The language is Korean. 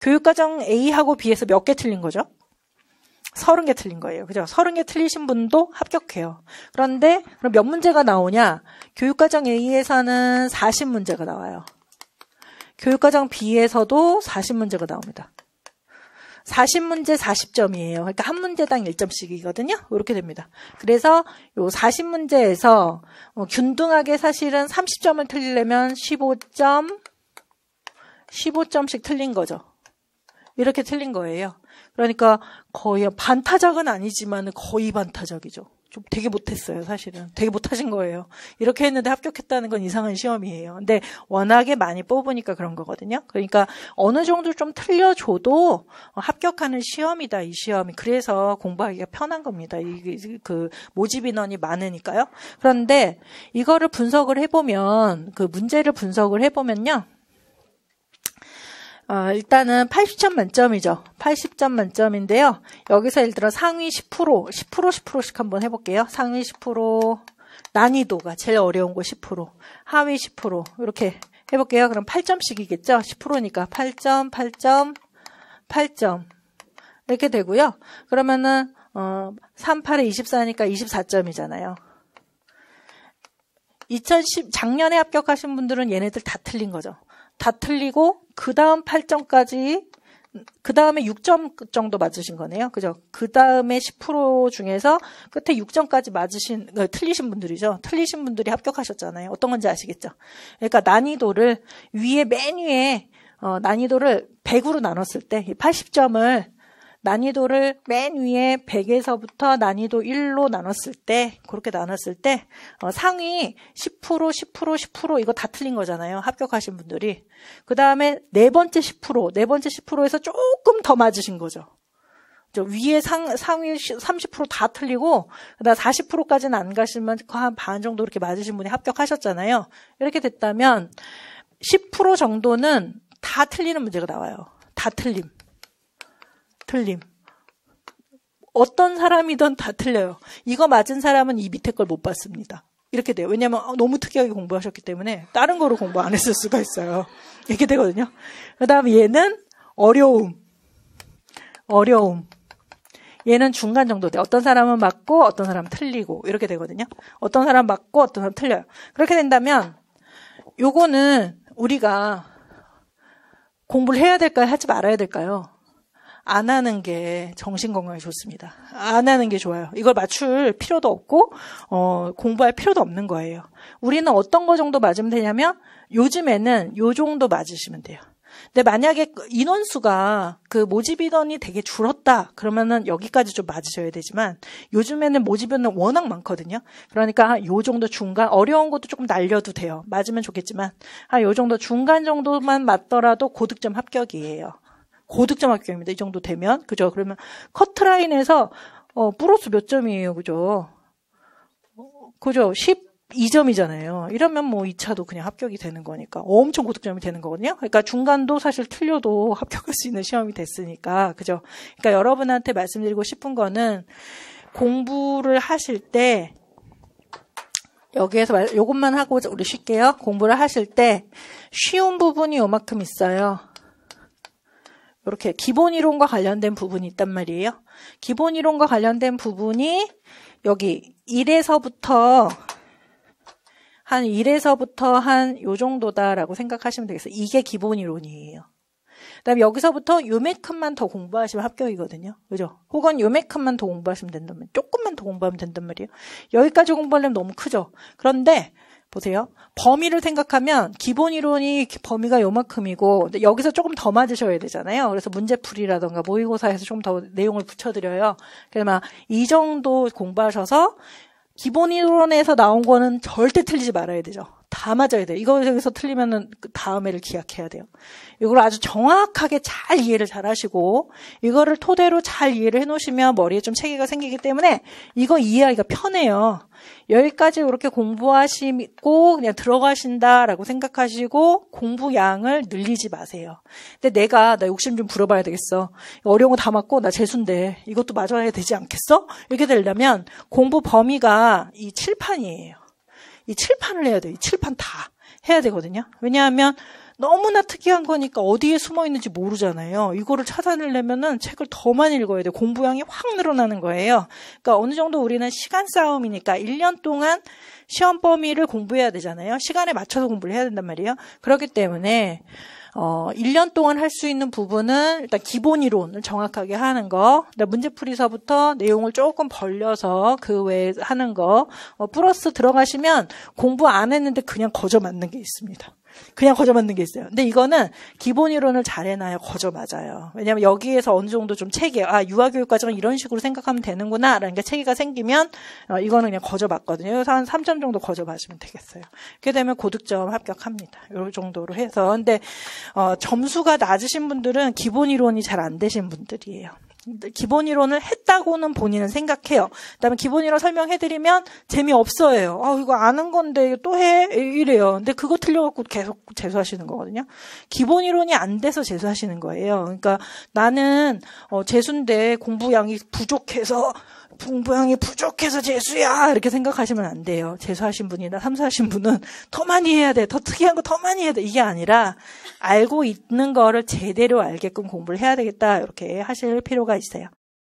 교육과정 A하고 B에서 몇 개 틀린 거죠? 서른 개 틀린 거예요. 그죠? 서른 개 틀리신 분도 합격해요. 그런데 그럼 몇 문제가 나오냐? 교육과정 A에서는 40문제가 나와요. 교육과정 B에서도 40문제가 나옵니다. 40문제 40점이에요. 그러니까 한 문제당 1점씩이거든요. 이렇게 됩니다. 그래서 요 40문제에서 어, 균등하게 사실은 30점을 틀리려면 15점, 15점씩 틀린 거죠. 이렇게 틀린 거예요. 그러니까 거의 반타작은 아니지만 거의 반타작이죠. 좀 되게 못했어요, 사실은. 되게 못하신 거예요. 이렇게 했는데 합격했다는 건 이상한 시험이에요. 근데 워낙에 많이 뽑으니까 그런 거거든요. 그러니까 어느 정도 좀 틀려줘도 합격하는 시험이다, 이 시험이. 그래서 공부하기가 편한 겁니다. 이게 그 모집 인원이 많으니까요. 그런데 이거를 분석을 해보면, 그 문제를 분석을 해보면요. 어, 일단은 80점 만점이죠. 80점 만점인데요. 여기서 예를 들어 상위 10%, 10% 10%씩 한번 해볼게요. 상위 10% 난이도가 제일 어려운 거 10%, 하위 10% 이렇게 해볼게요. 그럼 8점씩이겠죠. 10%니까 8점, 8점, 8점 이렇게 되고요. 그러면은 어, 3, 8에 24니까 24점이잖아요. 2010 작년에 합격하신 분들은 얘네들 다 틀린 거죠. 다 틀리고 그 다음 8점까지 그 다음에 6점 정도 맞으신 거네요. 그죠? 그 다음에 10% 중에서 끝에 6점까지 맞으신, 그 틀리신 분들이죠. 틀리신 분들이 합격하셨잖아요. 어떤 건지 아시겠죠? 그러니까 난이도를 위에 맨 위에 어, 난이도를 100으로 나눴을 때 80점을 난이도를 맨 위에 100에서부터 난이도 1로 나눴을 때 그렇게 나눴을 때 어, 상위 10% 10% 10% 이거 다 틀린 거잖아요. 합격하신 분들이. 그 다음에 네 번째 10%, 네 번째 10%에서 조금 더 맞으신 거죠. 위에 상, 상위 30%다 틀리고, 그 다음 40%까지는 안 가시면 한반 정도 이렇게 맞으신 분이 합격하셨잖아요. 이렇게 됐다면, 10% 정도는 다 틀리는 문제가 나와요. 다 틀림. 틀림. 어떤 사람이든 다 틀려요. 이거 맞은 사람은 이 밑에 걸 못 봤습니다. 이렇게 돼요. 왜냐하면 너무 특이하게 공부하셨기 때문에 다른 거로 공부 안 했을 수가 있어요. 이렇게 되거든요. 그 다음 얘는 어려움. 어려움. 얘는 중간 정도 돼. 어떤 사람은 맞고 어떤 사람은 틀리고 이렇게 되거든요. 어떤 사람 맞고 어떤 사람 틀려요. 그렇게 된다면 요거는 우리가 공부를 해야 될까요? 하지 말아야 될까요? 안 하는 게 정신 건강에 좋습니다. 안 하는 게 좋아요. 이걸 맞출 필요도 없고 어, 공부할 필요도 없는 거예요. 우리는 어떤 거 정도 맞으면 되냐면 요즘에는 요 정도 맞으시면 돼요. 근데 만약에 그 인원수가 그 모집 인원이 되게 줄었다 그러면은 여기까지 좀 맞으셔야 되지만 요즘에는 모집 인원 워낙 많거든요. 그러니까 요 정도 중간 어려운 것도 조금 날려도 돼요. 맞으면 좋겠지만 한요 정도 중간 정도만 맞더라도 고득점 합격이에요. 고득점 학교입니다. 이 정도 되면 그죠? 그러면 커트라인에서 어, 플러스 몇 점이에요, 그죠? 어, 그죠? 12점이잖아요. 이러면 뭐 2차도 그냥 합격이 되는 거니까 엄청 고득점이 되는 거거든요. 그러니까 중간도 사실 틀려도 합격할 수 있는 시험이 됐으니까 그죠? 그러니까 여러분한테 말씀드리고 싶은 거는 공부를 하실 때 여기에서 말, 요것만 하고 우리 쉴게요. 공부를 하실 때 쉬운 부분이 요만큼 있어요. 이렇게 기본 이론과 관련된 부분이 있단 말이에요. 기본 이론과 관련된 부분이 여기 1에서부터 한 1에서부터 한 요 정도다라고 생각하시면 되겠어요. 이게 기본 이론이에요. 그다음에 여기서부터 요만큼만 더 공부하시면 합격이거든요. 그죠? 혹은 요만큼만 더 공부하시면 된다면 조금만 더 공부하면 된단 말이에요. 여기까지 공부하려면 너무 크죠. 그런데 보세요. 범위를 생각하면 기본 이론이 범위가 요만큼이고 여기서 조금 더 맞으셔야 되잖아요. 그래서 문제풀이라던가 모의고사에서 조금 더 내용을 붙여드려요. 그러면 이 정도 공부하셔서 기본 이론에서 나온 거는 절대 틀리지 말아야 되죠. 다 맞아야 돼요. 이거 여기서 틀리면은 그 다음 에를 기약해야 돼요. 이걸 아주 정확하게 잘 이해를 잘 하시고, 이거를 토대로 잘 이해를 해 놓으시면 머리에 좀 체계가 생기기 때문에 이거 이해하기가 편해요. 여기까지 이렇게 공부하시고 그냥 들어가신다라고 생각하시고 공부 양을 늘리지 마세요. 근데 내가 나 욕심 좀 부려봐야 되겠어. 어려운 거 다 맞고 나 재수인데 이것도 맞아야 되지 않겠어? 이렇게 되려면 공부 범위가 이 칠판이에요. 이 칠판을 해야 돼요. 이 칠판 다 해야 되거든요. 왜냐하면 너무나 특이한 거니까 어디에 숨어 있는지 모르잖아요. 이거를 찾아내려면은 책을 더 많이 읽어야 돼. 공부량이 확 늘어나는 거예요. 그러니까 어느 정도 우리는 시간 싸움이니까 1년 동안 시험 범위를 공부해야 되잖아요. 시간에 맞춰서 공부를 해야 된단 말이에요. 그렇기 때문에 어, 1년 동안 할 수 있는 부분은 일단 기본 이론을 정확하게 하는 거, 문제풀이서부터 내용을 조금 벌려서 그 외에 하는 거, 어, 플러스 들어가시면 공부 안 했는데 그냥 거저 맞는 게 있습니다. 그냥 거저 맞는 게 있어요. 근데 이거는 기본 이론을 잘 해놔야 거저 맞아요. 왜냐면 여기에서 어느 정도 좀 체계, 아 유아교육 과정은 이런 식으로 생각하면 되는구나라는 게 체계가 생기면 어, 이거는 그냥 거저 맞거든요. 그래서 한 3점 정도 거저 맞으면 되겠어요. 그렇게 되면 고득점 합격합니다. 요 정도로 해서 근데 어, 점수가 낮으신 분들은 기본 이론이 잘 안 되신 분들이에요. 기본 이론을 했다고는 본인은 생각해요. 그다음에 기본 이론 설명해드리면 재미없어요아 이거 아는 건데 또 해? 이래요. 근데 그거 틀려갖고 계속 재수하시는 거거든요. 기본 이론이 안 돼서 재수하시는 거예요. 그러니까 나는 어, 재수인데 공부양이 부족해서 풍부양이 부족해서 재수야 이렇게 생각하시면 안 돼요. 재수하신 분이나 삼수하신 분은 더 많이 해야 돼, 더 특이한 거 더 많이 해야 돼 이게 아니라 알고 있는 거를 제대로 알게끔 공부를 해야 되겠다 이렇게 하실 필요가 있어요.